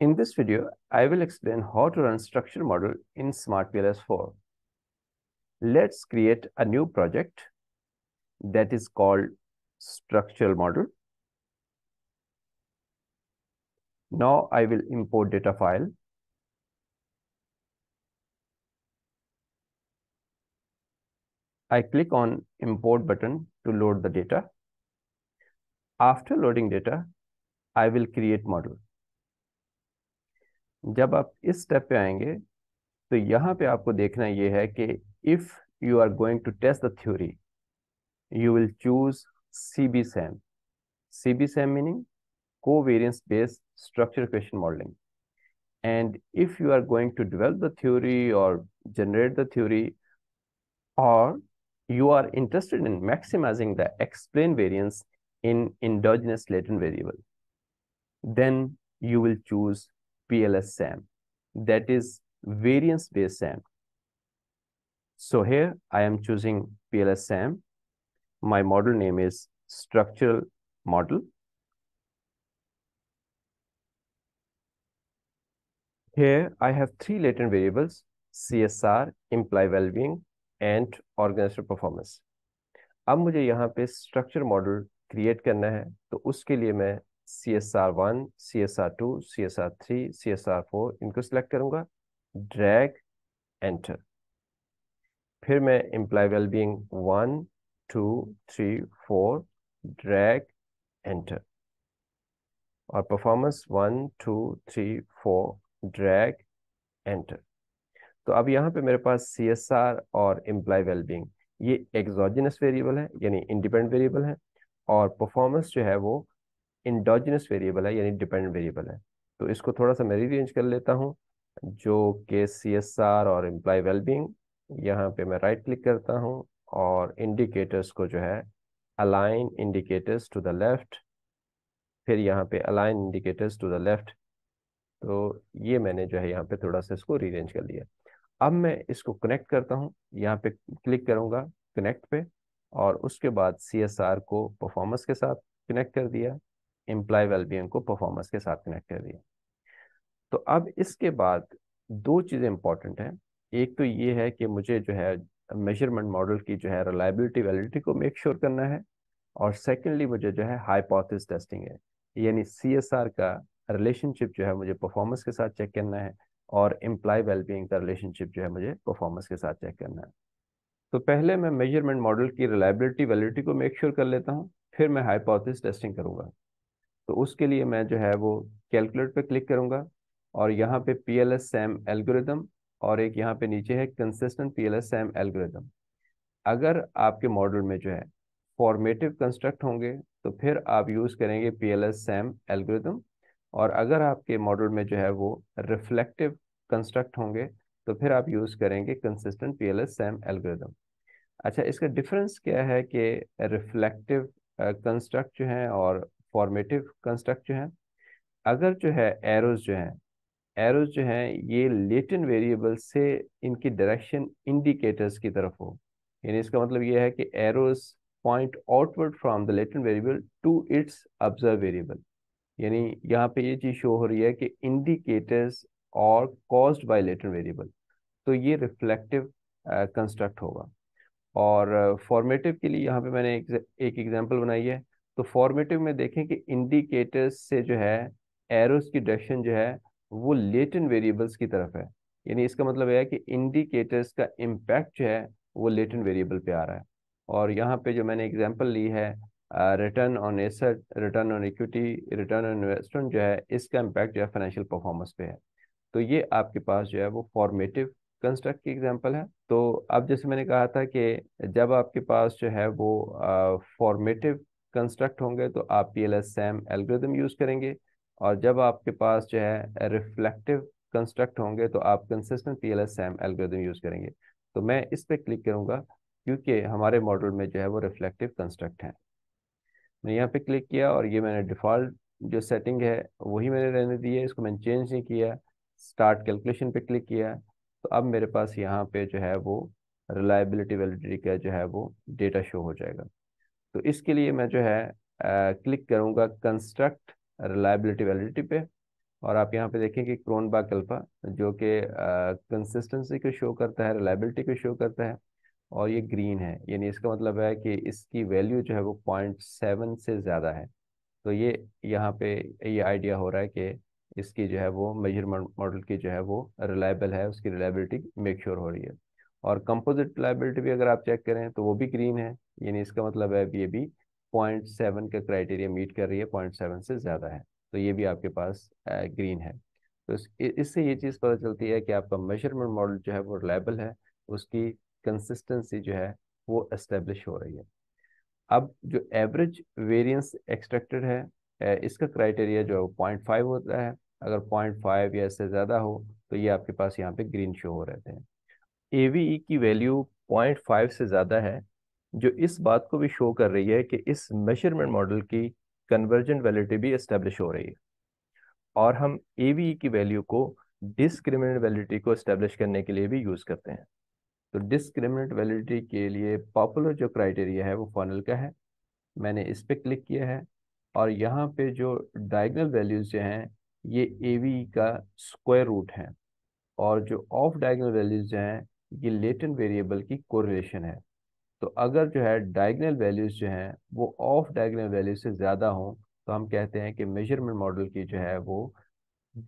In this video, I will explain how to run structure model in Smart PLS 4. Let's create a new project that is called structural model. Now I will import data file. I click on import button to load the data. After loading data, I will create model. जब आप इस step पे आएंगे तो यहाँ पे आपको देखना ये है कि if you are going to test the theory you will choose C covariance based structure equation modeling and if you are going to develop the theory or generate the theory or you are interested in maximizing the explained variance in endogenous latent variable then you will choose PLS SAM, that is variance-based SAM. So here I am choosing PLS SAM. My model name is structural model. Here I have three latent variables, CSR, imply well-being, and organizational performance. अब मुझे यहाँ पे structure model create करना है तो उसके लिए मैं C S R one C S R two C S R three C S R four इनको सिलेक्ट करूंगा ड्रैग एंटर फिर मैं employee wellbeing one two three four drag enter और performance one two three four drag enter तो अब यहाँ पे मेरे पास सी एस आर और एम्प्लॉय वेलबींग ये एक्जोजिनस वेरिएबल है यानी इंडिपेंडेंट वेरिएबल है और परफॉर्मेंस जो है वो इंडोजिनस वेरिएबल है यानी डिपेंडेंट वेरिएबल है तो इसको थोड़ा सा मैं रीअरेंज कर लेता हूँ जो के सी एस आर और एम्प्लॉय वेलबींग यहाँ पे मैं राइट क्लिक करता हूँ और इंडिकेटर्स को जो है align indicators to the left फिर यहाँ पे align indicators to the left तो ये मैंने जो है यहाँ पे थोड़ा सा इसको रीरेंज कर लिया अब मैं इसको कनेक्ट करता हूँ यहाँ पे क्लिक करूँगा कनेक्ट पे और उसके बाद सी एस आर को परफॉर्मेंस के साथ कनेक्ट कर दिया एम्प्लॉय वेलबींग को परफॉर्मेंस के साथ कनेक्ट कर दिया तो अब इसके बाद दो चीज़ें इंपॉर्टेंट हैं एक तो ये है कि मुझे जो है मेजरमेंट मॉडल की जो है रिलायबिलिटी वैलिडिटी को मेक श्योर sure करना है और सेकेंडली मुझे जो है हाइपोथिस टेस्टिंग है यानी सी का रिलेशनशिप जो है मुझे परफॉर्मेंस के साथ चेक करना है और एम्प्लॉय वेलबींग का रिलेशनशिप जो है मुझे परफॉर्मेंस के साथ चेक करना है तो पहले मैं मेजरमेंट मॉडल की रिलायबिलिटी वैलिडिटी को मेक श्योर sure कर लेता हूँ फिर मैं हाइपोथिस टेस्टिंग करूँगा तो उसके लिए मैं जो है वो कैलकुलेट पे क्लिक करूंगा और यहाँ पे P L S SEM algorithm और एक यहाँ पे नीचे है consistent P L S SEM algorithm अगर आपके मॉडल में जो है फॉर्मेटिव कंस्ट्रक्ट होंगे तो फिर आप यूज़ करेंगे P L S SEM algorithm और अगर आपके मॉडल में जो है वो रिफ्लेक्टिव कंस्ट्रक्ट होंगे तो फिर आप यूज़ करेंगे consistent P L S SEM algorithm अच्छा इसका डिफरेंस क्या है कि रिफ्लेक्टिव कंस्ट्रक्ट जो हैं और फॉर्मेटिव कंस्ट्रक्ट जो है अगर जो है एरोज जो है एरोज जो हैं ये लेटेंट वेरिएबल से इनकी डायरेक्शन इंडिकेटर्स की तरफ हो यानी इसका मतलब ये है कि arrows point outward from the latent variable to its observe variable यानी यहाँ पे ये चीज़ शो हो रही है कि इंडिकेटर्स और कॉज्ड बाय लेटेंट वेरिएबल तो ये रिफ्लेक्टिव कंस्ट्रक्ट uh, होगा और फॉर्मेटिव uh, के लिए यहाँ पे मैंने एक एग्जाम्पल बनाई है तो फॉर्मेटिव में देखें कि इंडिकेटर्स से जो है एरोस की डायरेक्शन जो है वो लेटेंट वेरिएबल्स की तरफ है यानी इसका मतलब है कि इंडिकेटर्स का इम्पैक्ट जो है वो लेटेंट वेरिएबल पे आ रहा है और यहाँ पे जो मैंने एग्जांपल ली है return on asset return on equity return on investment जो है इसका इम्पैक्ट जो है फाइनेंशियल परफॉर्मेंस पे है तो ये आपके पास जो है वो फॉर्मेटिव कंस्ट्रक्ट की एग्जाम्पल है तो अब जैसे मैंने कहा था कि जब आपके पास जो है वो फॉर्मेटिव कंस्ट्रक्ट होंगे तो आप P L S SEM algorithm use करेंगे और जब आपके पास जो है रिफ्लेक्टिव कंस्ट्रक्ट होंगे तो आप consistent P L S SEM algorithm use करेंगे तो मैं इस पर क्लिक करूँगा क्योंकि हमारे मॉडल में जो है वो रिफ्लेक्टिव कंस्ट्रक्ट हैं मैं यहाँ पे क्लिक किया और ये मैंने डिफ़ॉल्ट जो सेटिंग है वही मैंने रहने दी है इसको मैंने चेंज नहीं किया स्टार्ट कैलकुलेशन पे क्लिक किया तो अब मेरे पास यहाँ पे जो है वो रिलायबिलिटी वैलिडिटी का जो है वो डेटा शो हो जाएगा तो इसके लिए मैं जो है क्लिक करूँगा कंस्ट्रक्ट रिलायबिलिटी वैलिडिटी पे और आप यहाँ पे देखें कि क्रोन बाकल्पा जो कि कंसिस्टेंसी को शो करता है रिलायबिलिटी को शो करता है और ये ग्रीन है यानी इसका मतलब है कि इसकी वैल्यू जो है वो पॉइंट सेवन से ज़्यादा है तो ये यहाँ पे ये आइडिया हो रहा है कि इसकी जो है वो मेजरमेंट मॉडल की जो है वो रिलायबल है उसकी रिलायबिलिटी मेक श्योर हो रही है और कंपोजिट लाइबिलिटी भी अगर आप चेक करें तो वो भी ग्रीन है यानी इसका मतलब है ये भी पॉइंट सेवन का क्राइटेरिया मीट कर रही है पॉइंट सेवन से ज़्यादा है तो ये भी आपके पास ग्रीन है तो इससे ये चीज़ पता चलती है कि आपका मेजरमेंट मॉडल जो है वो रिलायबल है उसकी कंसिस्टेंसी जो है वो इस्टेब्लिश हो रही है अब जो एवरेज वेरियंस एक्सट्रैक्टेड है इसका क्राइटेरिया जो है वो पॉइंट फाइव होता है अगर पॉइंट फाइव या इससे ज़्यादा हो तो ये आपके पास यहाँ पे ग्रीन शो हो रहते हैं ई e की वैल्यू 0.5 से ज़्यादा है जो इस बात को भी शो कर रही है कि इस मेजरमेंट मॉडल की कन्वर्जेंट वैलिडिटी भी इस्टेब्लिश हो रही है और हम ए e की वैल्यू को डिस्क्रिमिनेंट वैलिडिटी को इस्टेब्लिश करने के लिए भी यूज़ करते हैं तो डिस्क्रिमिनेंट वैलिडिटी के लिए पॉपुलर जो क्राइटेरिया है वो फनल का है मैंने इस पर क्लिक किया है और यहाँ पे जो डायगनल वैल्यूज़ जो हैं ये ए e का स्क्वायर रूट है और जो ऑफ डायगनल वैल्यूज़ हैं ये लेटेंट वेरिएबल की कोरिलेशन है तो अगर जो है डायगनल वैल्यूज़ जो हैं वो ऑफ डायगनल वैल्यू से ज़्यादा हों तो हम कहते हैं कि मेजरमेंट मॉडल की जो है वो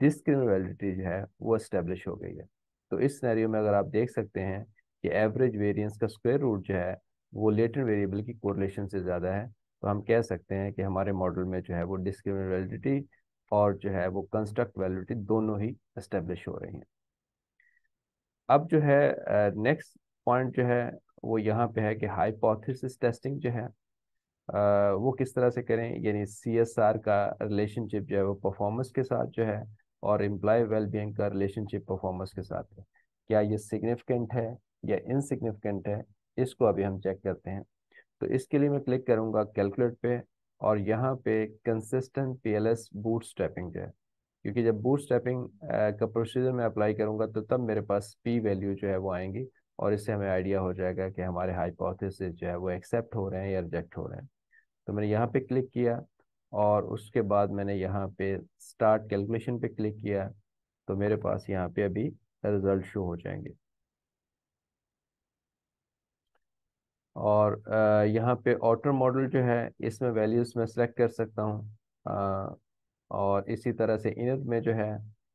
डिस्क्रिमिनल वैलिडिटी जो है वो इस्टेब्लिश हो गई है तो इस सिनेरियो में अगर आप देख सकते हैं कि एवरेज वेरियंस का स्क्वेयर रूट जो है वो लेटेंट वेरिएबल की कोरिलेशन से ज़्यादा है तो हम कह सकते हैं कि हमारे मॉडल में जो है वो डिस्क्रिमिनल वैलिडिटी और जो है वो कंस्ट्रक्ट वैलिडिटी दोनों ही इस्टेब्लिश हो रही हैं अब जो है नेक्स्ट पॉइंट जो है वो यहाँ पे है कि हाइपोथेसिस टेस्टिंग जो है आ, वो किस तरह से करें यानी सी एस आर का रिलेशनशिप जो है वो परफॉर्मेंस के साथ जो है और एम्प्लॉय वेलबींग का रिलेशनशिप परफॉर्मेंस के साथ है क्या ये सिग्निफिकेंट है या इनसिग्निफिकेंट है इसको अभी हम चेक करते हैं तो इसके लिए मैं क्लिक करूँगा कैलकुलेट पे और यहाँ पे consistent P L S bootstrapping जो है क्योंकि जब बूट स्टेपिंग का प्रोसीजर मैं अप्लाई करूंगा तो तब मेरे पास पी वैल्यू जो है वो आएंगी और इससे हमें आइडिया हो जाएगा कि हमारे हाइपोथेसिस जो है वो एक्सेप्ट हो रहे हैं या रिजेक्ट हो रहे हैं तो मैंने यहाँ पे क्लिक किया और उसके बाद मैंने यहाँ पे स्टार्ट कैलकुलेशन पे क्लिक किया तो मेरे पास यहाँ पे अभी रिजल्ट शो हो जाएंगे और यहाँ पे ऑटर मॉडल जो है इसमें वैल्यूज मैं सेलेक्ट कर सकता हूँ और इसी तरह से इन में जो है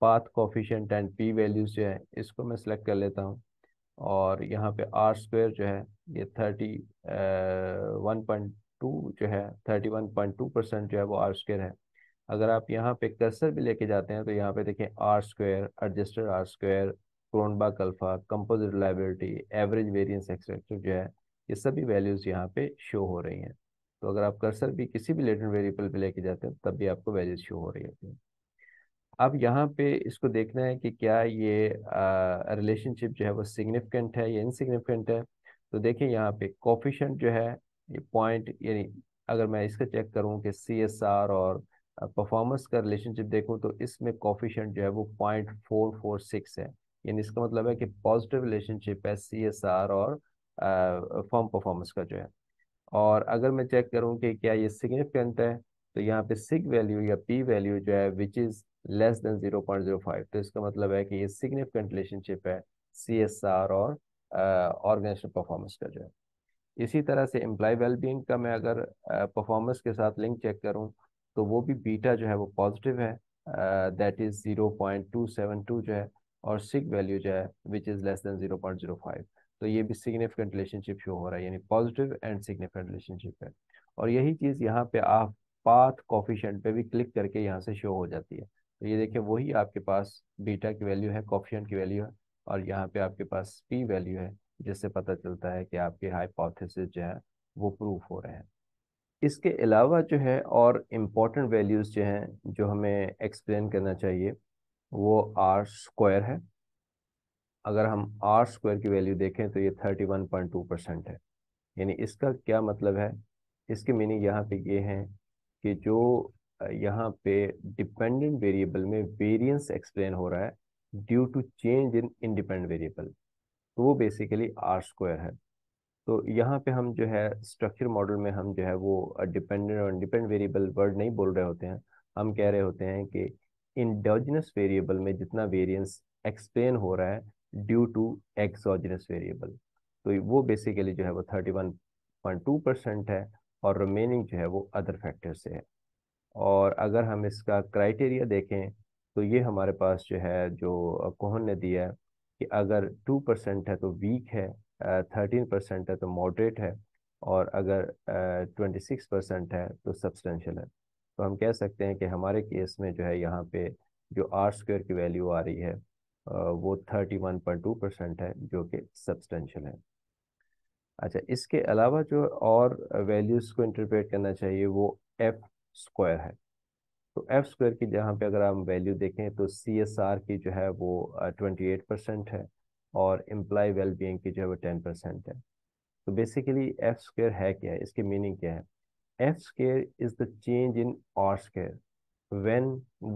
path coefficient and P values जो है इसको मैं सिलेक्ट कर लेता हूँ और यहाँ पे आर स्क्वेयर जो है ये थर्टी वन पॉइंट टू जो है thirty one point two percent जो है वो आर स्क्वेयर है अगर आप यहाँ पे कर्सर भी लेके जाते हैं तो यहाँ पे देखें R square adjusted R square Cronbach alpha composite reliability average variance etcetera जो है ये सभी वैल्यूज़ यहाँ पे शो हो रही हैं तो अगर आप कर्सर भी किसी भी लेटेंट वेरिएबल पे लेके जाते हैं तब भी आपको वैल्यूज शो हो रही होती है अब यहाँ पे इसको देखना है कि क्या ये रिलेशनशिप जो है वो सिग्निफिकेंट है या इनसिग्निफिकेंट है तो देखिए यहाँ पे कॉफिशेंट जो है ये पॉइंट यानी अगर मैं इसका चेक करूँ कि सी एस आर और परफॉर्मेंस का रिलेशनशिप देखूँ तो इसमें कॉफिशेंट जो है वो पॉइंट फोर फोर सिक्स है यानी इसका मतलब है कि पॉजिटिव रिलेशनशिप है सी एस आर और फॉर्म परफॉर्मेंस का जो है और अगर मैं चेक करूं कि क्या ये सिग्निफिकेंट है तो यहाँ पे सिग वैल्यू या पी वैल्यू जो है which is less than zero point zero five तो इसका मतलब है कि ये सिग्निफिकेंट रिलेशनशिप है सी एस आर और ऑर्गेनाइजेशन uh, परफॉर्मेंस का जो है इसी तरह से एम्प्लॉय वेलबींग का मैं अगर परफॉर्मेंस uh, के साथ लिंक चेक करूँ तो वो भी बीटा जो है वो पॉजिटिव है that is zero point two seven two जो है और सिग वैल्यू जो है which is less than zero point zero five तो ये भी सिग्निफिकेंट रिलेशनशिप शो हो रहा है यानी पॉजिटिव एंड सिग्निफिकेंट रिलेशनशिप है और यही चीज़ यहाँ पे आप पाथ कॉफिशेंट पे भी क्लिक करके यहाँ से शो हो जाती है तो ये देखिए वही आपके पास बीटा की वैल्यू है कॉफिशेंट की वैल्यू है और यहाँ पे आपके पास पी वैल्यू है जिससे पता चलता है कि आपके हाइपोथेसिस जो है वो प्रूफ हो रहे हैं इसके अलावा जो है और इम्पॉर्टेंट वैल्यूज़ जो हैं जो हमें एक्सप्लेन करना चाहिए वो आर स्क्वायर है अगर हम आर स्क्वायर की वैल्यू देखें तो ये thirty one point two percent है यानी इसका क्या मतलब है इसके मीनिंग यहाँ पे ये हैं कि जो यहाँ पे डिपेंडेंट वेरिएबल में वेरिएंस एक्सप्लेन हो रहा है due to change in independent variable तो वो बेसिकली आर स्क्वायर है तो यहाँ पे हम जो है स्ट्रक्चर मॉडल में हम जो है वो डिपेंडेंट और इंडिपेंडेंट वेरिएबल वर्ड नहीं बोल रहे होते हैं हम कह रहे होते हैं कि इंडोजनस वेरिएबल में जितना वेरियंस एक्सप्लेन हो रहा है ड्यू टू एक्सोजिनस वेरिएबल तो वो बेसिकली जो है वो thirty one point two percent है और रिमेनिंग जो है वो अदर फैक्टर से है और अगर हम इसका क्राइटेरिया देखें तो ये हमारे पास जो है जो कोहन ने दिया है कि अगर टू परसेंट है तो वीक है थर्टीन परसेंट है तो मॉडरेट है और अगर ट्वेंटी सिक्स परसेंट है तो सब्सटेंशियल है तो हम कह सकते हैं कि हमारे केस में जो है यहाँ पे जो आर स्क्वेयर की वैल्यू आ रही है वो 31.2 परसेंट है जो कि सब्सटेंशियल है अच्छा इसके अलावा जो और वैल्यूज़ को इंटरप्रेट करना चाहिए वो एफ स्क्वायर है तो एफ स्क्वायर की जहाँ पे अगर हम वैल्यू देखें तो सी एस आर की जो है वो ट्वेंटी एट परसेंट है और एम्प्लाई वेल बींग की जो है वो टेन परसेंट है तो बेसिकली एफ स्क्वायर है क्या है इसकी मीनिंग क्या है F square is the change in R square when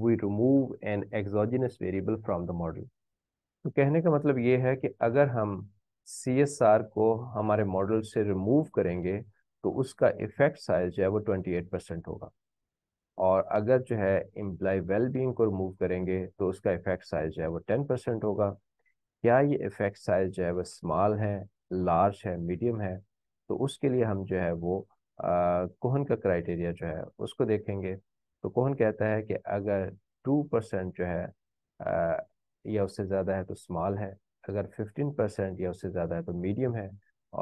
we remove an exogenous variable from the model तो कहने का मतलब ये है कि अगर हम सी एस आर को हमारे मॉडल से रिमूव करेंगे तो उसका इफेक्ट साइज जो है वो ट्वेंटी एट परसेंट होगा और अगर जो है इम्प्लाई वेल बींग को रिमूव करेंगे तो उसका इफेक्ट साइज जो है वो टेन परसेंट होगा क्या ये इफेक्ट साइज जो है वो स्मॉल है लार्ज है मीडियम है तो उसके लिए हम जो है वो कोहन का क्राइटेरिया जो है उसको देखेंगे तो कोहन कहता है कि अगर टू परसेंट जो है या उससे ज़्यादा है तो स्मॉल है अगर फिफ्टीन परसेंट या उससे ज़्यादा है तो मीडियम है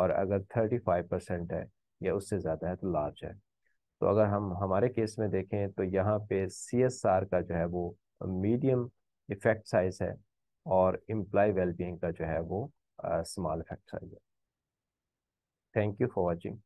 और अगर थर्टी फाइव परसेंट है या उससे ज़्यादा है तो लार्ज है तो अगर हम हमारे केस में देखें तो यहाँ पे सी एस आर का जो है वो मीडियम इफेक्ट साइज है और इम्प्लाई वेलबींग का जो है वो स्मॉल इफेक्ट साइज है थैंक यू फॉर वॉचिंग